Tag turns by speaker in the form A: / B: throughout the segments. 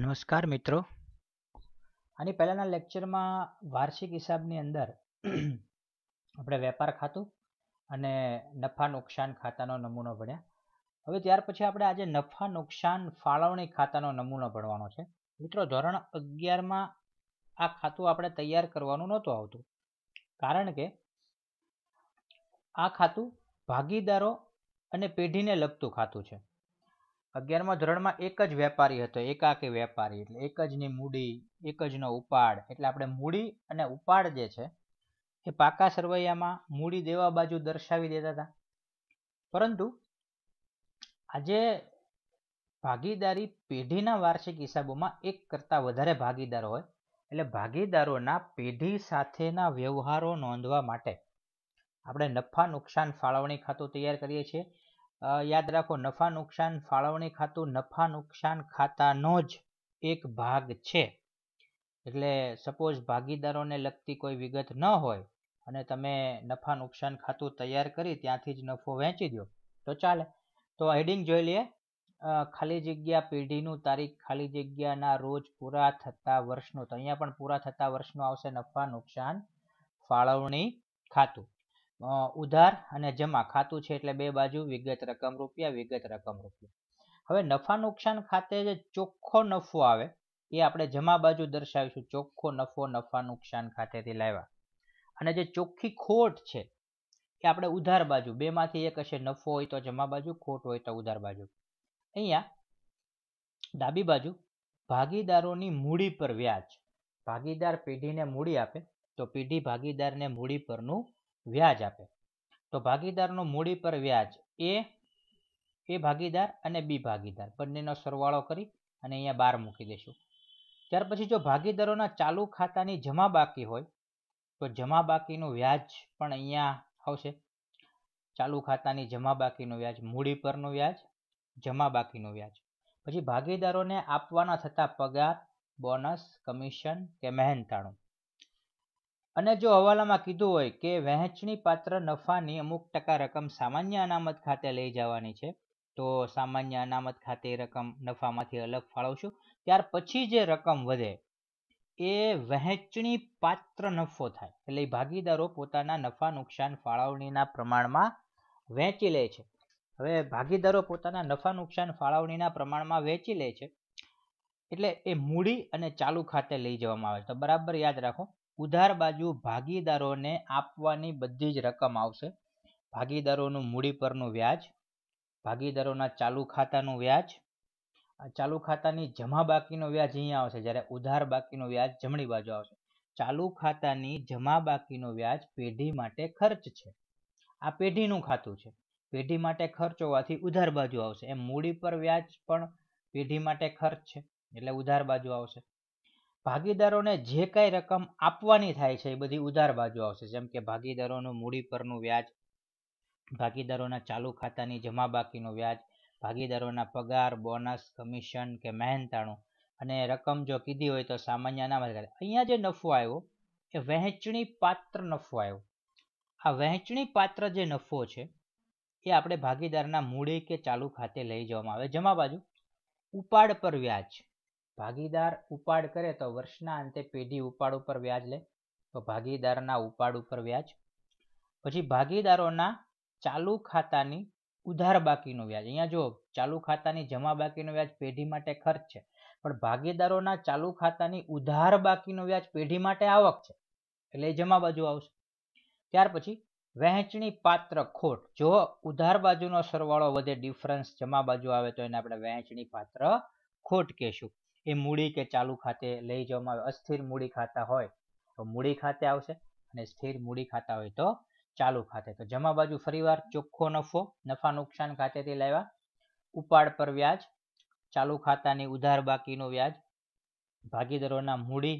A: નમસ્કાર મિત્રો આની પહેલાંના લેક્ચરમાં વાર્ષિક હિસાબની અંદર આપણે વેપાર ખાતું અને નફા નુકસાન ખાતાનો નમૂનો ભણ્યા હવે ત્યાર પછી આપણે આજે નફા નુકસાન ફાળવણી ખાતાનો નમૂનો ભણવાનો છે મિત્રો ધોરણ અગિયારમાં આ ખાતું આપણે તૈયાર કરવાનું નહોતું આવતું કારણ કે આ ખાતું ભાગીદારો અને પેઢીને લગતું ખાતું છે અગિયારમા ધોરણમાં એક જ વેપારી હતો એકાકી વેપારી એટલે એક જની મૂડી એક જનો ઉપાડ એટલે આપણે મૂડી અને ઉપાડ જે છે એ પાકા સરવૈયામાં મૂડી દેવા બાજુ દર્શાવી દેતા હતા પરંતુ આજે ભાગીદારી પેઢીના વાર્ષિક હિસાબોમાં એક કરતાં વધારે ભાગીદાર હોય એટલે ભાગીદારોના પેઢી સાથેના વ્યવહારો નોંધવા માટે આપણે નફા નુકસાન ફાળવણી ખાતું તૈયાર કરીએ છીએ યાદ રાખો નફા નુકસાન ફાળવણી ખાતું નફા નુકસાન ખાતાનો જ એક ભાગ છે એટલે સપોઝ ભાગીદારોને લગતી કોઈ વિગત ન હોય અને તમે નફા નુકસાન ખાતું તૈયાર કરી ત્યાંથી જ નફો વહેંચી દો તો ચાલે તો હેડિંગ જોઈ લઈએ ખાલી જગ્યા પેઢીનું તારીખ ખાલી જગ્યાના રોજ પૂરા થતા વર્ષનું તો અહીંયા પણ પૂરા થતા વર્ષનું આવશે નફા નુકસાન ફાળવણી ખાતું ઉધાર અને જમા ખાતું છે એટલે બે બાજુ વિગત રકમ રૂપિયા વિગત રકમ રૂપિયા હવે નફા નુકસાન ખાતે જે ચોખ્ખો નફો આવે એ આપણે જમા બાજુ દર્શાવીશું ચોખ્ખો નફો નફા નુકસાન ખાતેથી લાવ્યા અને જે ચોખ્ખી ખોટ છે એ આપણે ઉધાર બાજુ બેમાંથી એક હશે નફો હોય તો જમા બાજુ ખોટ હોય તો ઉધાર બાજુ અહીંયા ડાબી બાજુ ભાગીદારોની મૂડી પર વ્યાજ ભાગીદાર પેઢીને મૂડી આપે તો પેઢી ભાગીદારને મૂડી પરનું વ્યાજ આપે તો ભાગીદારનો મૂડી પર વ્યાજ એ એ ભાગીદાર અને બી ભાગીદાર બંનેનો સરવાળો કરી અને અહીંયા બાર મૂકી દઈશું ત્યાર પછી જો ભાગીદારોના ચાલુ ખાતાની જમા બાકી હોય તો જમા બાકીનું વ્યાજ પણ અહીંયા આવશે ચાલુ ખાતાની જમા બાકીનું વ્યાજ મૂડી પરનું વ્યાજ જમા બાકીનું વ્યાજ પછી ભાગીદારોને આપવાના થતા પગાર બોનસ કમિશન કે મહેનતાણું અને જો હવાલામાં કીધું હોય કે વહેંચણી પાત્ર નફાની અમુક ટકા રકમ સામાન્ય અનામત ખાતે લઈ જવાની છે તો સામાન્ય અનામત ખાતે રકમ નફામાંથી અલગ ફાળવશું ત્યાર પછી જે રકમ વધે એ વહેંચણી પાત્ર નફો થાય એટલે ભાગીદારો પોતાના નફા નુકસાન ફાળવણીના પ્રમાણમાં વહેંચી લે છે હવે ભાગીદારો પોતાના નફા નુકસાન ફાળવણીના પ્રમાણમાં વહેંચી લે છે એટલે એ મૂડી અને ચાલુ ખાતે લઈ જવામાં આવે છે તો બરાબર યાદ રાખો ઉધાર બાજુ ભાગીદારોને આપવાની બધી જ રકમ આવશે ભાગીદારોનું મૂડી પરનું વ્યાજ ભાગીદારોના ચાલુ ખાતાનું વ્યાજ ચાલુ ખાતાની જમા બાકીનું વ્યાજ અહીંયા આવશે જ્યારે ઉધાર બાકીનો વ્યાજ જમણી બાજુ આવશે ચાલુ ખાતાની જમા બાકીનું વ્યાજ પેઢી માટે ખર્ચ છે આ પેઢીનું ખાતું છે પેઢી માટે ખર્ચ હોવાથી ઉધાર બાજુ આવશે એમ મૂડી પર વ્યાજ પણ પેઢી માટે ખર્ચ છે એટલે ઉધાર બાજુ આવશે ભાગીદારોને જે કાંઈ રકમ આપવાની થાય છે એ બધી ઉધાર બાજુ આવશે જેમ કે ભાગીદારોનું મૂડી પરનું વ્યાજ ભાગીદારોના ચાલુ ખાતાની જમા બાકીનું વ્યાજ ભાગીદારોના પગાર બોનસ કમિશન કે મહેનતાણું અને રકમ જો કીધી હોય તો સામાન્ય અનામત ખાતે અહીંયા જે નફો આવ્યો એ વહેંચણી પાત્ર નફો આવ્યો આ વહેંચણી પાત્ર જે નફો છે એ આપણે ભાગીદારના મૂડી કે ચાલુ ખાતે લઈ જવામાં આવે જમા બાજુ ઉપાડ પર વ્યાજ ભાગીદાર ઉપાડ કરે તો વર્ષના અંતે પેઢી ઉપાડ ઉપર વ્યાજ લે તો ભાગીદારના ઉપાડ ઉપર વ્યાજ પછી ભાગીદારોના ચાલુ ખાતાની ઉધાર બાકીનું વ્યાજ અહીંયા જો ચાલુ ખાતાની જમા બાકીનું વ્યાજ પેઢી માટે ખર્ચ છે પણ ભાગીદારોના ચાલુ ખાતાની ઉધાર બાકીનું વ્યાજ પેઢી માટે આવક છે એટલે એ જમા બાજુ આવશે ત્યાર પછી વહેંચણી પાત્ર ખોટ જો ઉધાર બાજુનો સરવાળો વધે ડિફરન્સ જમા બાજુ આવે તો એને આપણે વહેંચણી પાત્ર ખોટ કહેશું એ મૂડી કે ચાલુ ખાતે લઈ જવામાં આવે અસ્થિર મૂડી ખાતા હોય તો મૂડી ખાતે આવશે અને સ્થિર મૂડી ખાતા હોય તો ચાલુ ખાતે તો જમા બાજુ ફરીવાર ચોખ્ખો નફો નફા નુકસાન ખાતેથી લાવ્યા ઉપાડ પર વ્યાજ ચાલુ ખાતાની ઉધાર બાકીનો વ્યાજ ભાગીદારોના મૂડી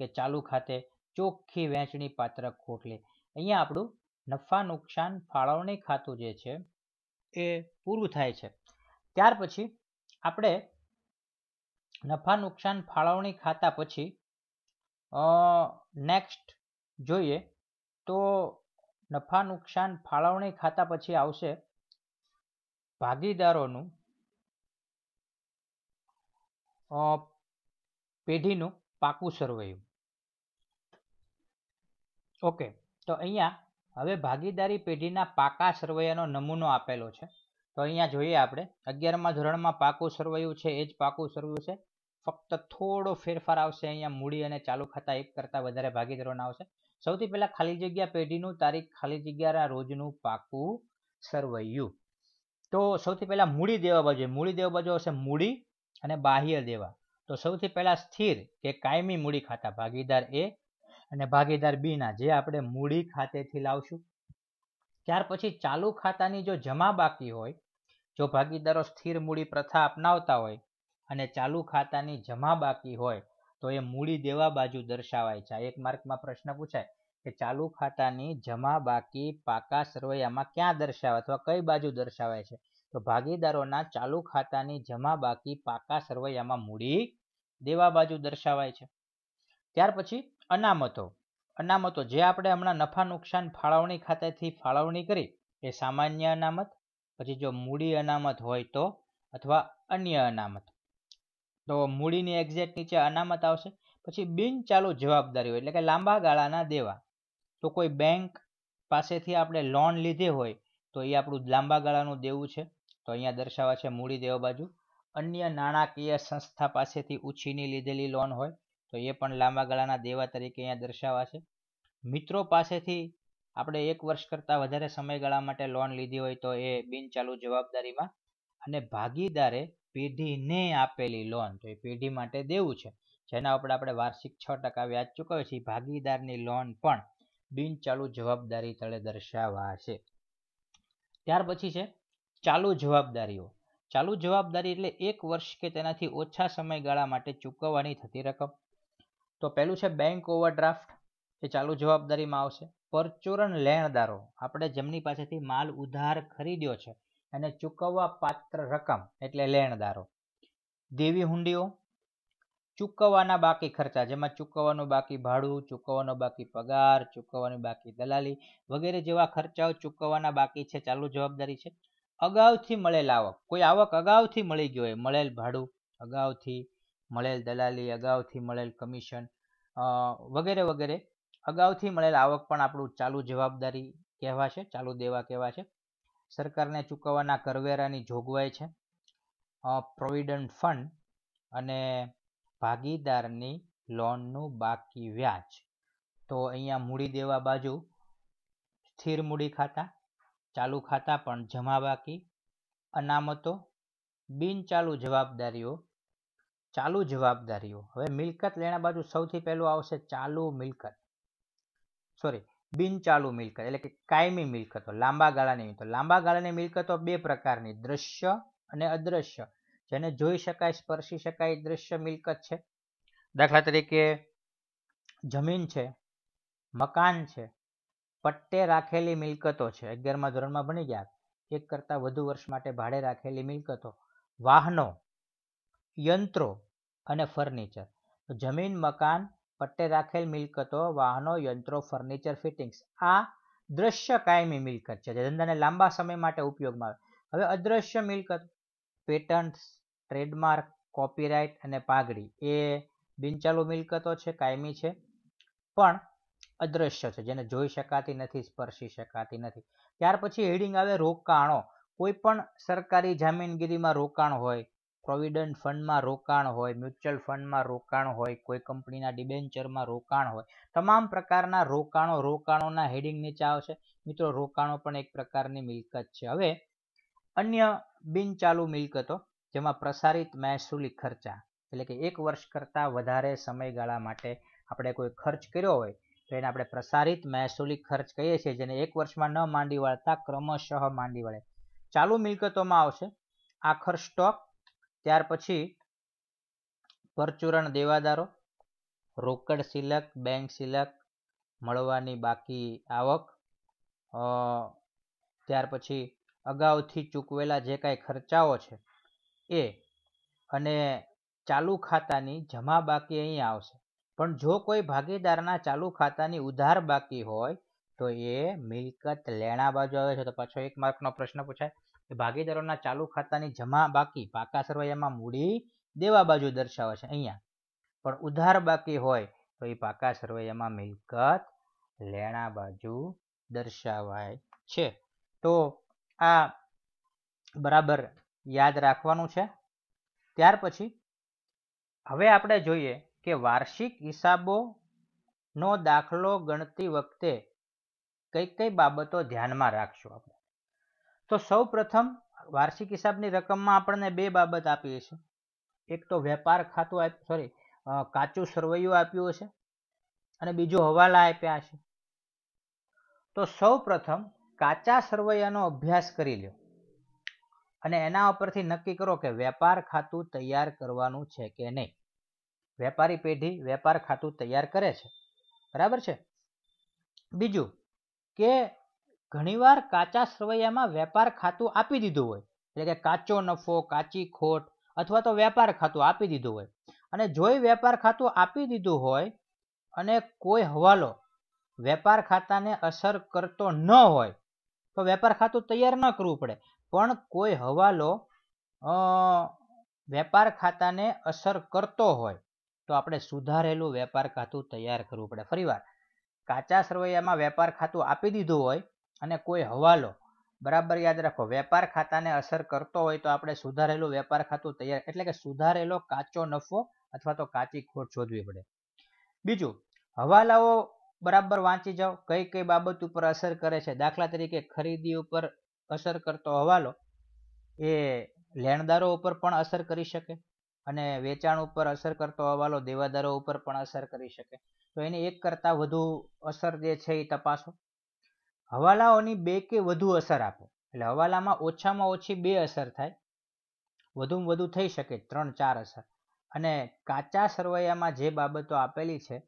A: કે ચાલુ ખાતે ચોખ્ખી વહેંચણી પાત્ર ખોટલી અહીંયા આપણું નફા નુકસાન ફાળવણી ખાતું જે છે એ પૂરું થાય છે ત્યાર પછી આપણે નફા નુકસાન ફાળવણી ખાતા પછી નેક્સ્ટ જોઈએ તો નફા નુકસાન ફાળવણી ખાતા પછી આવશે ભાગીદારોનું પેઢીનું પાકું સરવૈયું ઓકે તો અહીંયા હવે ભાગીદારી પેઢીના પાકા સર્વૈયાનો નમૂનો આપેલો છે તો અહીંયા જોઈએ આપણે અગિયારમાં ધોરણમાં પાકું સરવૈયું છે એ જ પાકું સરવૈયું છે ફક્ત થોડો ફેરફાર આવશે અહીંયા મૂડી અને ચાલુ ખાતા એક કરતાં વધારે ભાગીદારોના આવશે સૌથી પહેલાં ખાલી જગ્યા પેઢીનું તારીખ ખાલી જગ્યાના રોજનું પાકું સરવૈયું તો સૌથી પહેલાં મૂડી દેવા બાજુ મૂડી દેવા બાજુ આવશે મૂડી અને બાહ્ય દેવા તો સૌથી પહેલાં સ્થિર કે કાયમી મૂડી ખાતા ભાગીદાર એ અને ભાગીદાર બીના જે આપણે મૂડી ખાતેથી લાવશું ત્યાર પછી ચાલુ ખાતાની જો જમા બાકી હોય જો ભાગીદારો સ્થિર મૂડી પ્રથા અપનાવતા હોય અને ચાલુ ખાતાની જમા બાકી હોય તો એ મૂડી દેવા બાજુ દર્શાવાય છે એક માર્કમાં પ્રશ્ન પૂછાય કે ચાલુ ખાતાની જમા બાકી પાકા સરવૈયામાં ક્યાં દર્શાવે અથવા કઈ બાજુ દર્શાવાય છે તો ભાગીદારોના ચાલુ ખાતાની જમા બાકી પાકા સરવૈયામાં મૂડી દેવા બાજુ દર્શાવાય છે ત્યાર પછી અનામતો અનામતો જે આપણે હમણાં નફા નુકસાન ફાળવણી ખાતેથી ફાળવણી કરી એ સામાન્ય અનામત પછી જો મૂડી અનામત હોય તો અથવા અન્ય અનામત તો મૂડીની એક્ઝેટ નીચે અનામત આવશે પછી બિનચાલુ જવાબદારીઓ એટલે કે લાંબા ગાળાના દેવા તો કોઈ બેંક પાસેથી આપણે લોન લીધી હોય તો એ આપણું લાંબા ગાળાનું દેવું છે તો અહીંયા દર્શાવવા છે મૂડી દેવા બાજુ અન્ય નાણાકીય સંસ્થા પાસેથી ઉછીની લીધેલી લોન હોય તો એ પણ લાંબા ગાળાના દેવા તરીકે અહીંયા દર્શાવા છે મિત્રો પાસેથી આપણે એક વર્ષ કરતાં વધારે સમયગાળા માટે લોન લીધી હોય તો એ બિનચાલુ જવાબદારીમાં અને ભાગીદારે પેઢીને આપેલી લોન તો એ પેઢી માટે દેવું છે જેના ઉપર આપણે વાર્ષિક છ ટકા વ્યાજ ચૂકવીએ છીએ ભાગીદારની લોન પણ બિન ચાલુ જવાબદારી તળે દર્શાવાશે ત્યાર પછી છે ચાલુ જવાબદારીઓ ચાલુ જવાબદારી એટલે એક વર્ષ કે તેનાથી ઓછા સમયગાળા માટે ચૂકવવાની થતી રકમ તો પહેલું છે બેંક ઓવરડ્રાફ્ટ એ ચાલુ જવાબદારીમાં આવશે પરચુરણ લેણદારો આપણે જેમની પાસેથી માલ ઉધાર ખરીદ્યો છે અને ચૂકવવા પાત્ર રકમ એટલે લેણદારો દેવી હુંડીઓ ચૂકવવાના બાકી ખર્ચા જેમાં ચૂકવવાનું બાકી ભાડું ચૂકવવાનો બાકી પગાર ચૂકવવાની બાકી દલાલી વગેરે જેવા ખર્ચાઓ ચૂકવવાના બાકી છે ચાલુ જવાબદારી છે અગાઉથી મળેલ આવક કોઈ આવક અગાઉથી મળી ગયો હોય મળેલ ભાડું અગાઉથી મળેલ દલાલી અગાઉથી મળેલ કમિશન વગેરે વગેરે અગાઉથી મળેલ આવક પણ આપણું ચાલુ જવાબદારી કહેવાશે ચાલુ દેવા કહેવાશે સરકારને ચૂકવવાના કરવેરાની જોગવાઈ છે પ્રોવિડન્ટ ફંડ અને ભાગીદારની લોનનું બાકી વ્યાજ તો અહીંયા મૂડી દેવા બાજુ સ્થિર મૂડી ખાતા ચાલુ ખાતા પણ જમા બાકી અનામતો બિનચાલુ જવાબદારીઓ ચાલુ જવાબદારીઓ હવે મિલકત લેણા બાજુ સૌથી પહેલું આવશે ચાલુ મિલકત સોરી બિનચાલુ મિલકત એટલે કે કાયમી મિલકતો લાંબા ગાળાની મિલકતો લાંબા ગાળાની મિલકતો બે પ્રકારની દ્રશ્ય અને અદ્રશ્ય જેને જોઈ શકાય સ્પર્શી શકાય દ્રશ્ય મિલકત છે દાખલા તરીકે જમીન છે મકાન છે પટ્ટે રાખેલી મિલકતો છે અગિયારમા ધોરણમાં ભણી ગયા એક કરતાં વધુ વર્ષ માટે ભાડે રાખેલી મિલકતો વાહનો યંત્રો અને ફર્નિચર જમીન મકાન પટ્ટે રાખેલ મિલકતો વાહનો યંત્રો ફર્નિચર ફિટિંગ્સ આ દ્રશ્ય કાયમી મિલકત છે જે ધંધાને લાંબા સમય માટે ઉપયોગમાં આવે હવે અદ્રશ્ય મિલકત પેટન્ટ્સ ટ્રેડમાર્ક કોપીરાઇટ અને પાઘડી એ બિનચાલુ મિલકતો છે કાયમી છે પણ અદ્રશ્ય છે જેને જોઈ શકાતી નથી સ્પર્શી શકાતી નથી ત્યાર પછી હેડિંગ આવે રોકાણો કોઈ પણ સરકારી જામીનગીરીમાં રોકાણ હોય પ્રોવિડન્ટ ફંડમાં રોકાણ હોય મ્યુચ્યુઅલ ફંડમાં રોકાણ હોય કોઈ કંપનીના ડિબેન્ચરમાં રોકાણ હોય તમામ પ્રકારના રોકાણો રોકાણોના હેડિંગ નીચે આવશે મિત્રો રોકાણો પણ એક પ્રકારની મિલકત છે હવે અન્ય બિનચાલુ મિલકતો જેમાં પ્રસારિત મહેસૂલી ખર્ચા એટલે કે એક વર્ષ કરતાં વધારે સમયગાળા માટે આપણે કોઈ ખર્ચ કર્યો હોય તો એને આપણે પ્રસારિત મહેસૂલી ખર્ચ કહીએ છીએ જેને એક વર્ષમાં ન માંડી વળતા ક્રમશઃ માંડી વળે ચાલુ મિલકતોમાં આવશે આખર સ્ટોક ત્યાર પછી પરચુરણ દેવાદારો રોકડ સિલક બેંક સિલક મળવાની બાકી આવક ત્યાર પછી અગાઉથી ચૂકવેલા જે કાંઈ ખર્ચાઓ છે એ અને ચાલુ ખાતાની જમા બાકી અહીં આવશે પણ જો કોઈ ભાગીદારના ચાલુ ખાતાની ઉધાર બાકી હોય તો એ મિલકત લેણા બાજુ આવે છે તો પાછો એક માર્કનો પ્રશ્ન પૂછાય ભાગીદારોના ચાલુ ખાતાની જમા બાકી પાકા સરવાયામાં મૂડી દેવા બાજુ દર્શાવે છે અહીંયા પણ ઉધાર બાકી હોય તો એ પાકા સરવૈયામાં મિલકત લેણા બાજુ દર્શાવાય છે તો આ બરાબર યાદ રાખવાનું છે ત્યાર પછી હવે આપણે જોઈએ કે વાર્ષિક હિસાબો નો દાખલો ગણતી વખતે કઈ કઈ બાબતો ધ્યાનમાં રાખશું આપણે તો સૌ પ્રથમ વાર્ષિક હિસાબની રકમમાં આપણને બે બાબત આપી છે એક તો વેપાર ખાતું સોરી કાચું સરવૈયું આપ્યું હશે અને બીજું હવાલા આપ્યા છે તો સૌ પ્રથમ કાચા સરવૈયાનો અભ્યાસ કરી લો અને એના ઉપરથી નક્કી કરો કે વેપાર ખાતું તૈયાર કરવાનું છે કે નહીં વેપારી પેઢી વેપાર ખાતું તૈયાર કરે છે બરાબર છે બીજું કે ઘણીવાર કાચા સરવૈયામાં વેપાર ખાતું આપી દીધું હોય એટલે કે કાચો નફો કાચી ખોટ અથવા તો વેપાર ખાતું આપી દીધું હોય અને જોઈ વેપાર ખાતું આપી દીધું હોય અને કોઈ હવાલો વેપાર ખાતાને અસર કરતો ન હોય તો વેપાર ખાતું તૈયાર ન કરવું પડે પણ કોઈ હવાલો વેપાર ખાતાને અસર કરતો હોય તો આપણે સુધારેલું વેપાર ખાતું તૈયાર કરવું પડે ફરીવાર કાચા સરવૈયામાં વેપાર ખાતું આપી દીધું હોય અને કોઈ હવાલો બરાબર યાદ રાખો વેપાર ખાતાને અસર કરતો હોય તો આપણે સુધારેલું વેપાર ખાતું તૈયાર એટલે કે સુધારેલો કાચો નફો અથવા તો કાચી ખોટ શોધવી પડે બીજું હવાલાઓ બરાબર વાંચી જાઓ કઈ કઈ બાબત ઉપર અસર કરે છે દાખલા તરીકે ખરીદી ઉપર અસર કરતો હવાલો એ લેણદારો ઉપર પણ અસર કરી શકે અને વેચાણ ઉપર અસર કરતો હવાલો દેવાદારો ઉપર પણ અસર કરી શકે તો એની એક કરતાં વધુ અસર જે છે એ તપાસો હવાલાઓની બે કે વધુ અસર આપો એટલે હવાલામાં ઓછામાં ઓછી બે અસર થાય વધુમાં વધુ થઈ શકે ત્રણ ચાર અસર અને કાચા સરવૈયામાં જે બાબતો આપેલી છે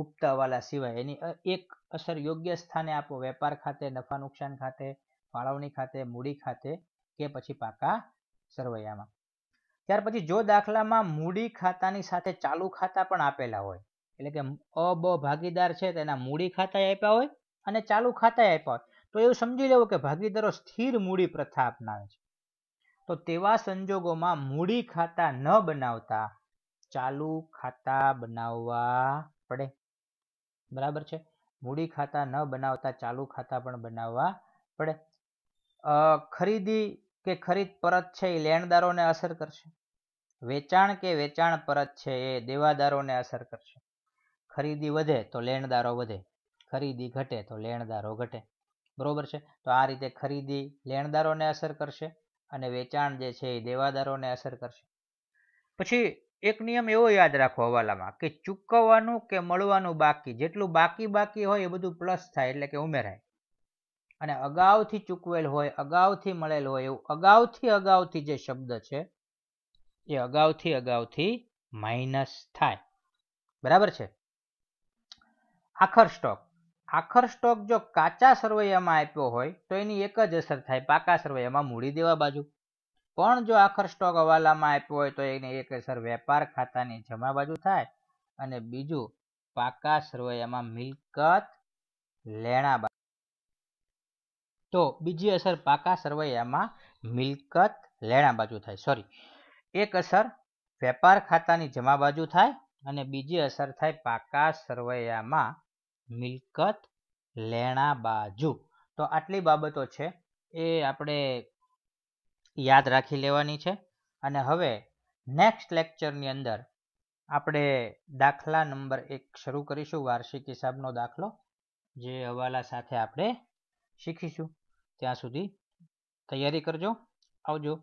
A: ગુપ્ત હવાલા સિવાય એની એક અસર યોગ્ય સ્થાને આપો વેપાર ખાતે નફા નુકસાન ખાતે ફાળવણી ખાતે મૂડી ખાતે કે પછી પાકા સરવૈયામાં ત્યાર પછી જો દાખલામાં મૂડી ખાતાની સાથે ચાલુ ખાતા પણ આપેલા હોય એટલે કે અ બ ભાગીદાર છે તેના મૂડી ખાતા આપ્યા હોય અને ચાલુ ખાતાએ આપ્યા તો એવું સમજી લેવું કે ભાગીદારો સ્થિર મૂડી પ્રથા અપનાવે છે તો તેવા સંજોગોમાં મૂડી ખાતા ન બનાવતા ચાલુ ખાતા બનાવવા પડે બરાબર છે મૂડી ખાતા ન બનાવતા ચાલુ ખાતા પણ બનાવવા પડે ખરીદી કે ખરીદ પરત છે એ લેણદારોને અસર કરશે વેચાણ કે વેચાણ પરત છે એ દેવાદારોને અસર કરશે ખરીદી વધે તો લેણદારો વધે ખરીદી ઘટે તો લેણદારો ઘટે બરોબર છે તો આ રીતે ખરીદી લેણદારોને અસર કરશે અને વેચાણ જે છે એ દેવાદારોને અસર કરશે પછી એક નિયમ એવો યાદ રાખો હવાલામાં કે ચૂકવવાનું કે મળવાનું બાકી જેટલું બાકી બાકી હોય એ બધું પ્લસ થાય એટલે કે ઉમેરાય અને અગાઉથી ચૂકવેલ હોય અગાઉથી મળેલ હોય એવું અગાઉથી અગાઉથી જે શબ્દ છે એ અગાઉથી અગાઉથી માઇનસ થાય બરાબર છે આખર સ્ટોક આખર સ્ટોક જો કાચા સરવૈયામાં આપ્યો હોય તો એની એક જ અસર થાય પાકા સરવૈયામાં મૂડી દેવા બાજુ પણ જો આખર સ્ટોક હવાલામાં આપ્યો હોય તો એની એક અસર વેપાર ખાતાની જમા બાજુ થાય અને બીજું પાકા સરવૈયામાં મિલકત લેણા બાજુ તો બીજી અસર પાકા સરવૈયામાં મિલકત લેણા બાજુ થાય સોરી એક અસર વેપાર ખાતાની જમા બાજુ થાય અને બીજી અસર થાય પાકા સરવૈયામાં મિલકત લેણા બાજુ તો આટલી બાબતો છે એ આપણે યાદ રાખી લેવાની છે અને હવે નેક્સ્ટ લેક્ચરની અંદર આપણે દાખલા નંબર એક શરૂ કરીશું વાર્ષિક હિસાબનો દાખલો જે હવાલા સાથે આપણે શીખીશું ત્યાં સુધી તૈયારી કરજો આવજો